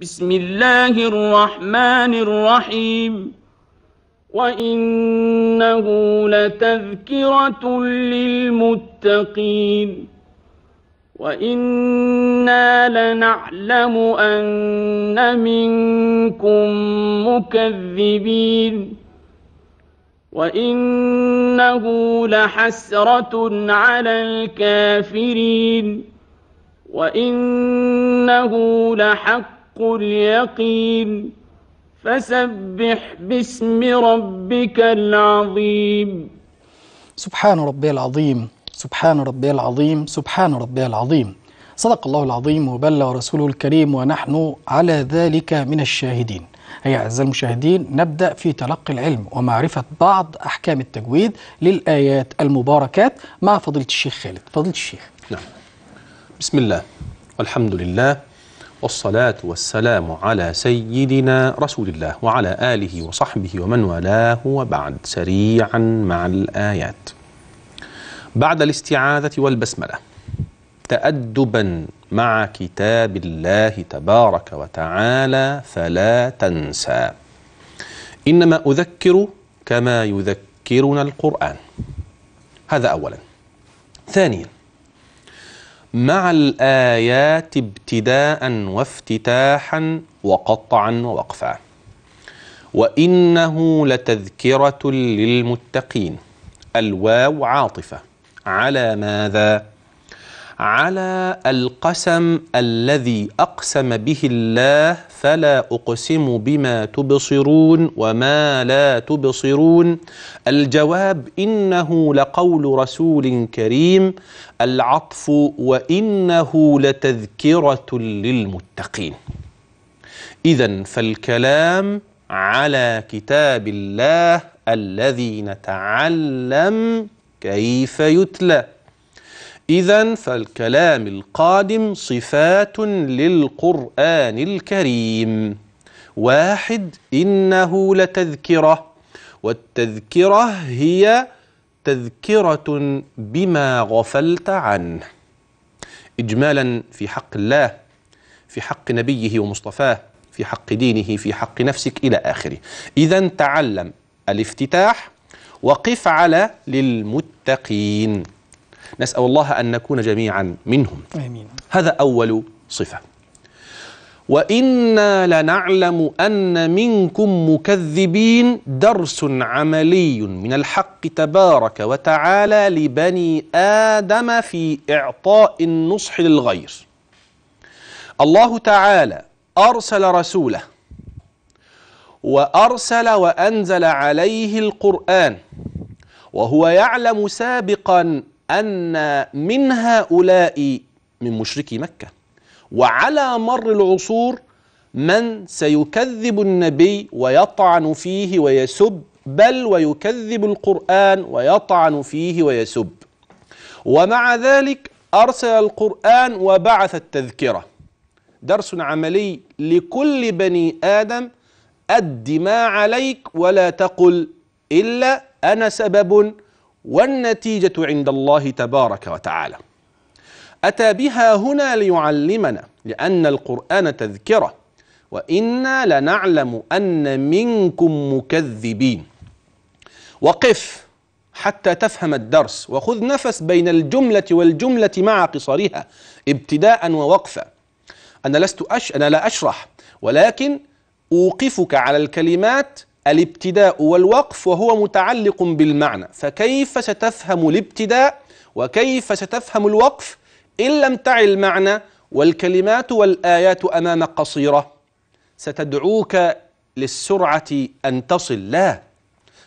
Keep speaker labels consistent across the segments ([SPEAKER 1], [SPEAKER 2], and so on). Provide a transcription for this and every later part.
[SPEAKER 1] بسم الله الرحمن الرحيم وإنه لتذكرة للمتقين وإنا لنعلم أن منكم مكذبين وإنه لحسرة على الكافرين وإنه لحق اليقين فسبح باسم ربك العظيم سبحان ربي العظيم سبحان ربي العظيم سبحان ربي العظيم صدق الله العظيم وبلغ رسوله الكريم ونحن على ذلك من الشاهدين هيا أعزائي المشاهدين نبدأ في تلقي العلم ومعرفة بعض أحكام التجويد للآيات المباركات مع فضيلة الشيخ خالد فضيلة الشيخ
[SPEAKER 2] نعم بسم الله والحمد لله والصلاة والسلام على سيدنا رسول الله وعلى آله وصحبه ومن والاه وبعد سريعا مع الآيات بعد الاستعاذة والبسملة تأدبا مع كتاب الله تبارك وتعالى فلا تنسى إنما أذكر كما يذكرنا القرآن هذا أولا ثانيا مع الآيات ابتداء وافتتاحا وقطعا ووقفا وإنه لتذكرة للمتقين الواو عاطفة على ماذا؟ على القسم الذي أقسم به الله فلا أقسم بما تبصرون وما لا تبصرون الجواب إنه لقول رسول كريم العطف وإنه لتذكرة للمتقين إذا فالكلام على كتاب الله الذي نتعلم كيف يتلى إذا فالكلام القادم صفات للقرآن الكريم واحد إنه لتذكرة والتذكرة هي تذكرة بما غفلت عنه إجمالا في حق الله في حق نبيه ومصطفاه في حق دينه في حق نفسك إلى آخره إذا تعلم الافتتاح وقف على للمتقين نسأل الله أن نكون جميعا منهم آمين. هذا أول صفة وإنا لنعلم أن منكم مكذبين درس عملي من الحق تبارك وتعالى لبني آدم في إعطاء النصح للغير الله تعالى أرسل رسوله وأرسل وأنزل عليه القرآن وهو يعلم سابقا أن من هؤلاء من مشركي مكة وعلى مر العصور من سيكذب النبي ويطعن فيه ويسب بل ويكذب القرآن ويطعن فيه ويسب ومع ذلك أرسل القرآن وبعث التذكرة درس عملي لكل بني آدم أد ما عليك ولا تقل إلا أنا سبب والنتيجة عند الله تبارك وتعالى أتى بها هنا ليعلمنا لأن القرآن تذكرة وإنا لنعلم أن منكم مكذبين وقف حتى تفهم الدرس وخذ نفس بين الجملة والجملة مع قصرها ابتداء ووقفا أنا لست أش... أنا لا أشرح ولكن أوقفك على الكلمات الابتداء والوقف وهو متعلق بالمعنى فكيف ستفهم الابتداء وكيف ستفهم الوقف إن لم تعي المعنى والكلمات والآيات أمام قصيرة ستدعوك للسرعة أن تصل لا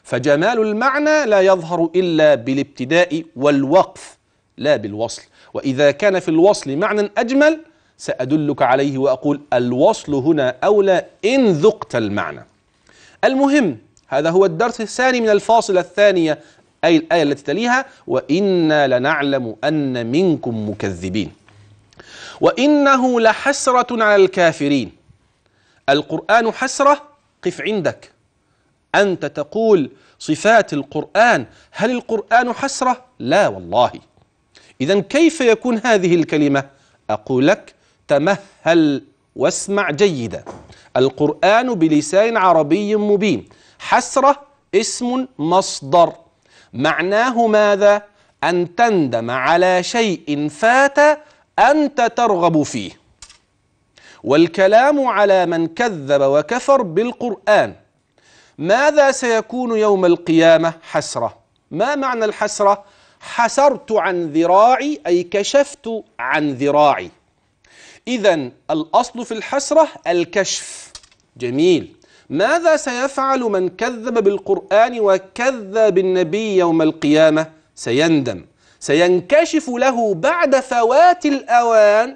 [SPEAKER 2] فجمال المعنى لا يظهر إلا بالابتداء والوقف لا بالوصل وإذا كان في الوصل معنى أجمل سأدلك عليه وأقول الوصل هنا أولى إن ذقت المعنى المهم هذا هو الدرس الثاني من الفاصلة الثانية أي الآية التي تليها وإنا لنعلم أن منكم مكذبين وإنه لحسرة على الكافرين القرآن حسرة قف عندك أنت تقول صفات القرآن هل القرآن حسرة؟ لا والله إذا كيف يكون هذه الكلمة؟ أقول لك تمهل واسمع جيدا القرآن بلسان عربي مبين حسرة اسم مصدر معناه ماذا؟ أن تندم على شيء فات أنت ترغب فيه والكلام على من كذب وكفر بالقرآن ماذا سيكون يوم القيامة حسرة ما معنى الحسرة حسرت عن ذراعي أي كشفت عن ذراعي إذا الأصل في الحسرة الكشف جميل ماذا سيفعل من كذب بالقرآن وكذب بالنبي يوم القيامة سيندم سينكشف له بعد فوات الأوان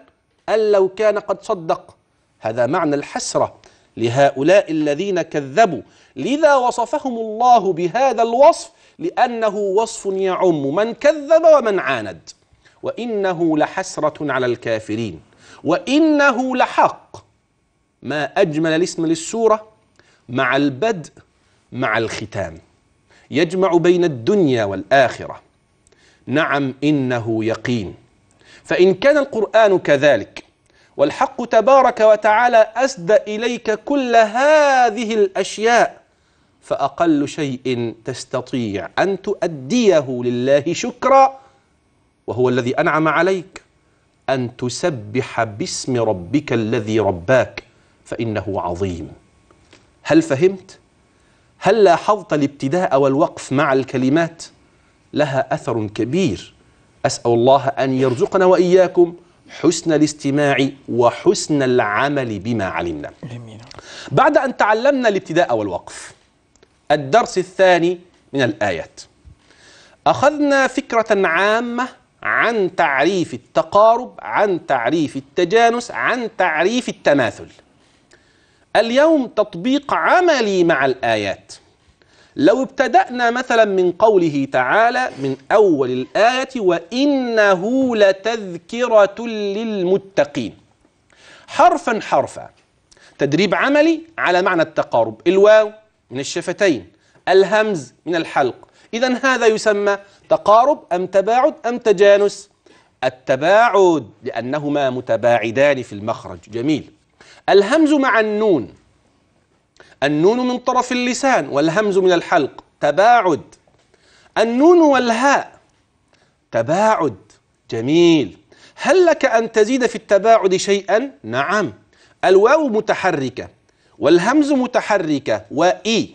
[SPEAKER 2] أن لو كان قد صدق هذا معنى الحسرة لهؤلاء الذين كذبوا لذا وصفهم الله بهذا الوصف لأنه وصف يعم من كذب ومن عاند وإنه لحسرة على الكافرين وإنه لحق ما أجمل الاسم للسورة مع البدء مع الختام يجمع بين الدنيا والآخرة نعم إنه يقين فإن كان القرآن كذلك والحق تبارك وتعالى أسدى إليك كل هذه الأشياء فأقل شيء تستطيع أن تؤديه لله شكرا وهو الذي أنعم عليك أن تسبح باسم ربك الذي رباك فإنه عظيم هل فهمت؟ هل لاحظت الابتداء والوقف مع الكلمات؟ لها أثر كبير أسأل الله أن يرزقنا وإياكم حسن الاستماع وحسن العمل بما علمنا بعد أن تعلمنا الابتداء والوقف الدرس الثاني من الآيات أخذنا فكرة عامة عن تعريف التقارب عن تعريف التجانس عن تعريف التماثل اليوم تطبيق عملي مع الآيات لو ابتدأنا مثلا من قوله تعالى من أول الآية وإنه لتذكرة للمتقين حرفا حرفا تدريب عملي على معنى التقارب الواو من الشفتين الهمز من الحلق إذا هذا يسمى تقارب أم تباعد أم تجانس التباعد لأنهما متباعدان في المخرج جميل الهمز مع النون النون من طرف اللسان والهمز من الحلق تباعد النون والهاء تباعد جميل هل لك أن تزيد في التباعد شيئا؟ نعم الواو متحركة والهمز متحركة وإي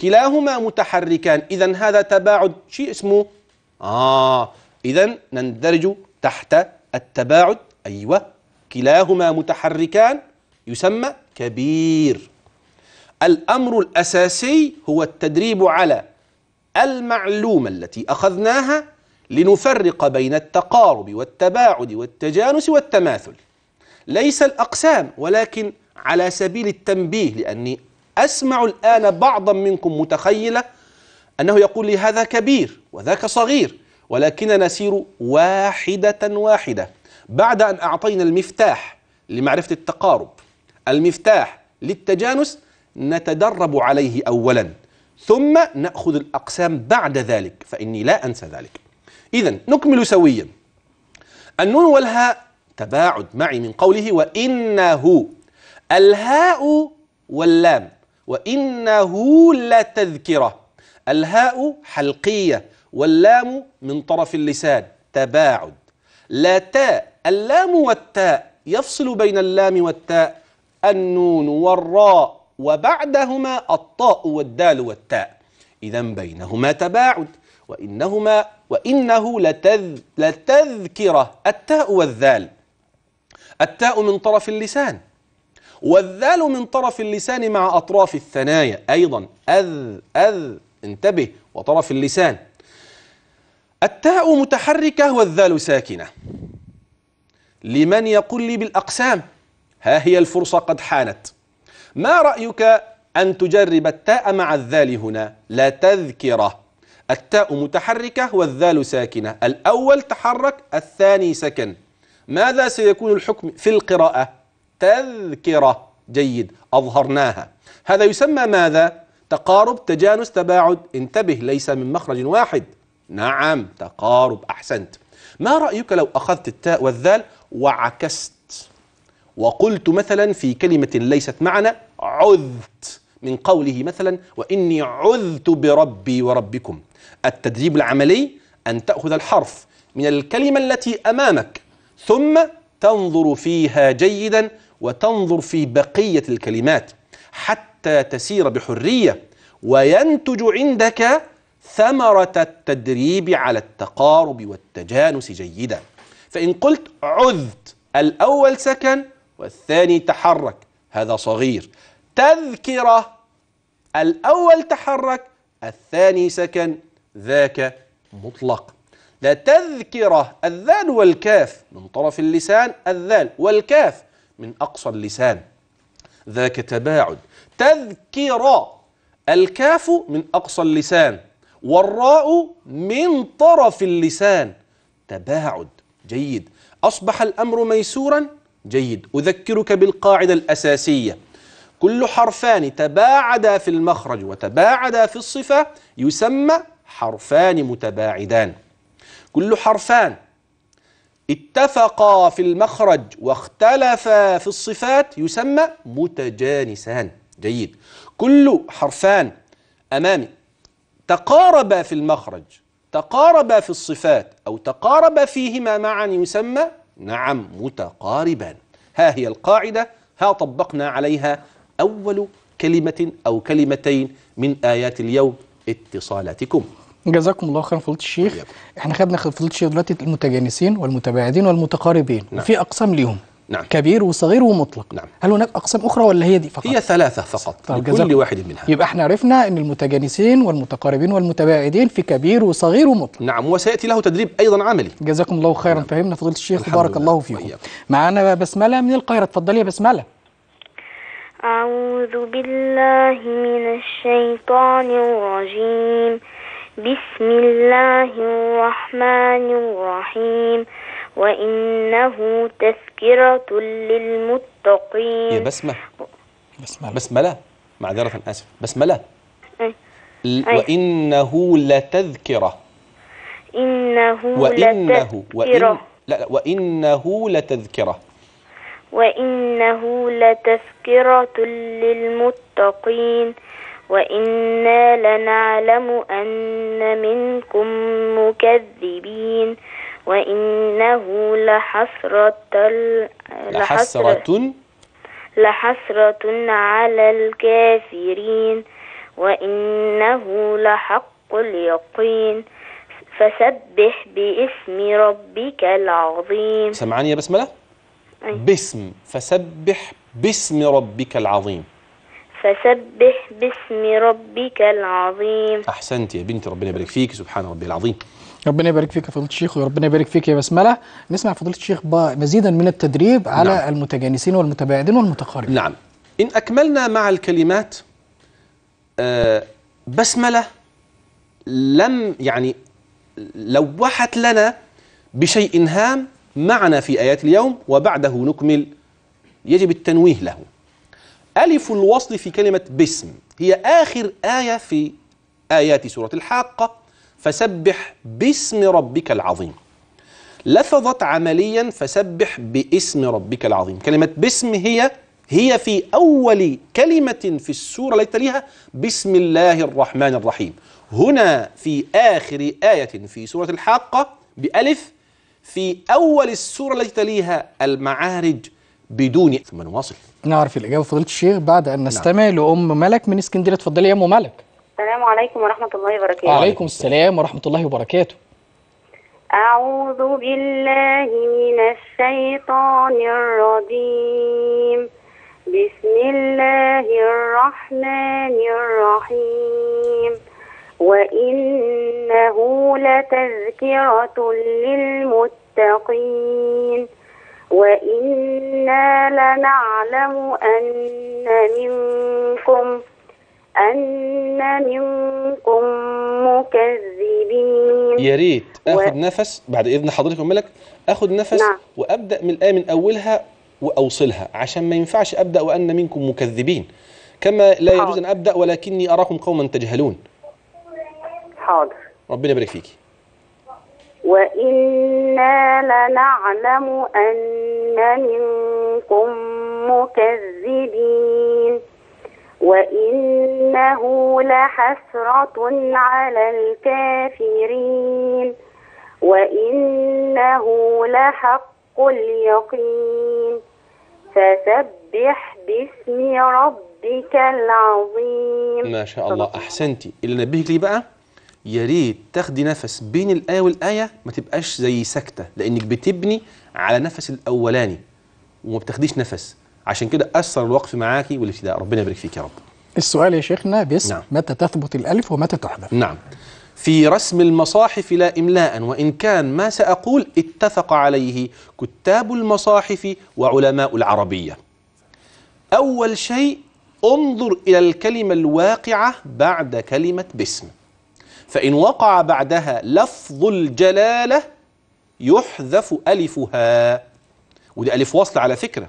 [SPEAKER 2] كلاهما متحركان إذا هذا تباعد شيء اسمه آه إذا نندرج تحت التباعد أيوة كلاهما متحركان يسمى كبير الأمر الأساسي هو التدريب على المعلومة التي أخذناها لنفرق بين التقارب والتباعد والتجانس والتماثل ليس الأقسام ولكن على سبيل التنبيه لأني أسمع الآن بعضا منكم متخيلة أنه يقول لي هذا كبير وذاك صغير ولكننا نسير واحدة واحدة بعد أن أعطينا المفتاح لمعرفة التقارب المفتاح للتجانس نتدرب عليه أولا ثم نأخذ الأقسام بعد ذلك فإني لا أنسى ذلك إذا نكمل سويا النون والهاء تباعد معي من قوله وإنه الهاء واللام وإنه لتذكرة الهاء حلقية واللام من طرف اللسان تباعد لا تاء اللام والتاء يفصل بين اللام والتاء النون والراء وبعدهما الطاء والدال والتاء إذا بينهما تباعد وإنهما وإنه لتذ لتذكرة التاء والذال التاء من طرف اللسان والذال من طرف اللسان مع أطراف الثنايا أيضا أذ أذ انتبه وطرف اللسان التاء متحركة والذال ساكنة لمن يقول لي بالأقسام ها هي الفرصة قد حانت ما رأيك أن تجرب التاء مع الذال هنا لا تذكرة التاء متحركة والذال ساكنة الأول تحرك الثاني سكن ماذا سيكون الحكم في القراءة تذكرة جيد أظهرناها هذا يسمى ماذا؟ تقارب تجانس تباعد انتبه ليس من مخرج واحد نعم تقارب أحسنت ما رأيك لو أخذت التاء والذال وعكست وقلت مثلا في كلمة ليست معنا عذت من قوله مثلا وإني عذت بربي وربكم التدريب العملي أن تأخذ الحرف من الكلمة التي أمامك ثم تنظر فيها جيدا وتنظر في بقية الكلمات حتى تسير بحرية وينتج عندك ثمرة التدريب على التقارب والتجانس جيدا فإن قلت عذت الأول سكن والثاني تحرك هذا صغير تذكرة الأول تحرك الثاني سكن ذاك مطلق لا تذكرة الذال والكاف من طرف اللسان الذال والكاف من أقصى اللسان ذاك تباعد تذكرة الكاف من أقصى اللسان والراء من طرف اللسان تباعد جيد أصبح الأمر ميسورا جيد أذكرك بالقاعدة الأساسية كل حرفان تباعدا في المخرج وتباعدا في الصفة يسمى حرفان متباعدان كل حرفان اتفقا في المخرج واختلفا في الصفات يسمى متجانسان جيد كل حرفان أمامي تقاربا في المخرج تقاربا في الصفات أو تقاربا فيهما معا يسمى نعم متقاربان ها هي القاعدة ها طبقنا عليها أول كلمة أو كلمتين من آيات اليوم اتصالاتكم
[SPEAKER 1] جزاكم الله خيرا فضيله الشيخ احنا خدنا فضيله الشيخ دلوقتي المتجانسين والمتباعدين والمتقاربين نعم. وفي اقسام ليهم نعم. كبير وصغير ومطلق نعم. هل هناك اقسام اخرى ولا هي دي
[SPEAKER 2] فقط هي ثلاثه فقط طيب لكل واحد منها
[SPEAKER 1] يبقى احنا عرفنا ان المتجانسين والمتقاربين والمتباعدين في كبير وصغير ومطلق
[SPEAKER 2] نعم وسياتي له تدريب ايضا عملي
[SPEAKER 1] جزاكم الله خيرا نعم. فهمنا فضيله الشيخ بارك الله فيكم معانا بسمله من القاهره اتفضلي يا بسمله اعوذ بالله من الشيطان الرجيم بسم الله الرحمن الرحيم وإنه تذكرة للمتقين يا بسمة
[SPEAKER 2] بسمة لا معذرة آسف لا وإنه لتذكرة
[SPEAKER 1] إنه وإنه وإن لا,
[SPEAKER 2] لا وإنه لتذكرة
[SPEAKER 1] وإنه لتذكرة للمتقين وإنا لنعلم أن منكم مكذبين وإنه لحسرة لحسرة لحسرة على الكافرين وإنه لحق اليقين فسبح باسم ربك العظيم
[SPEAKER 2] سمعني يا بسملة؟ أي. باسم فسبح باسم ربك العظيم
[SPEAKER 1] فسبح باسم ربك العظيم
[SPEAKER 2] احسنت يا بنتي ربنا يبارك فيك سبحان ربي العظيم
[SPEAKER 1] ربنا يبارك فيك يا فضيله الشيخ وربنا يبارك فيك يا بسمله نسمع فضيله الشيخ مزيدا من التدريب على نعم. المتجانسين والمتباعدين والمتقاربين
[SPEAKER 2] نعم ان اكملنا مع الكلمات آه، بسمله لم يعني لوحت لنا بشيء هام معنا في ايات اليوم وبعده نكمل يجب التنويه له ألف الوصل في كلمة باسم هي آخر آية في آيات سورة الحاقة فسبح باسم ربك العظيم لفظت عمليا فسبح باسم ربك العظيم كلمة باسم هي هي في أول كلمة في السورة التي تليها بسم الله الرحمن الرحيم هنا في آخر آية في سورة الحاقة بألف في أول السورة التي تليها المعارج بدون ثم نواصل
[SPEAKER 1] نعرف الإجابة فضيلة الشيخ بعد أن نعم. نستمع نعم. لأم ملك من اسكندرية اتفضلي يا أم ملك
[SPEAKER 2] السلام عليكم ورحمة الله وبركاته وعليكم
[SPEAKER 1] السلام ورحمة الله وبركاته
[SPEAKER 2] أعوذ بالله من الشيطان الرجيم بسم الله الرحمن الرحيم وإنه لتذكرة للمتقين وإن نعلم أن منكم أن منكم مكذبين يا ريت آخذ و... نفس بعد إذن حضرتك أقول آخذ نفس نعم. وأبدأ من الآية من أولها وأوصلها عشان ما ينفعش أبدأ وأن منكم مكذبين كما لا يجوز أن أبدأ ولكني أراكم قوما تجهلون حاضر ربنا يبارك فيكي وإنا لنعلم أن منكم المكذبين وإنه لحسرة على الكافرين وإنه لحق اليقين فسبح باسم ربك العظيم ما شاء الله أحسنتي اللي نبهك ليه بقى يا ريت تاخدي نفس بين الآية والآية ما تبقاش زي سكتة لأنك بتبني على نفس الأولاني وما بتاخديش نفس عشان كده أثر الوقف معاكي والابتداء ربنا يبارك فيك يا رب
[SPEAKER 1] السؤال يا شيخنا بس نعم. متى تثبت الألف ومتى تحذف
[SPEAKER 2] نعم في رسم المصاحف لا إملاء وإن كان ما سأقول اتفق عليه كتاب المصاحف وعلماء العربية أول شيء انظر إلى الكلمة الواقعة بعد كلمة باسم فإن وقع بعدها لفظ الجلالة يحذف ألفها ودي ألف وصل على فكرة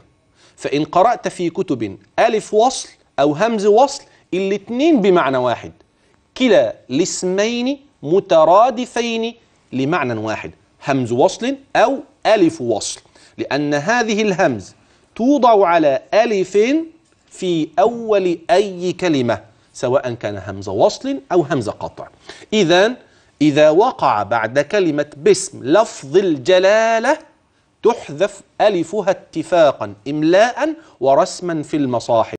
[SPEAKER 2] فإن قرأت في كتب ألف وصل أو همز وصل الاثنين بمعنى واحد كلا الاسمين مترادفين لمعنى واحد همز وصل أو ألف وصل لأن هذه الهمز توضع على ألف في أول أي كلمة سواء كان همز وصل أو همز قطع إذا إذا وقع بعد كلمة باسم لفظ الجلالة تحذف ألفها اتفاقا إملاء ورسما في المصاحف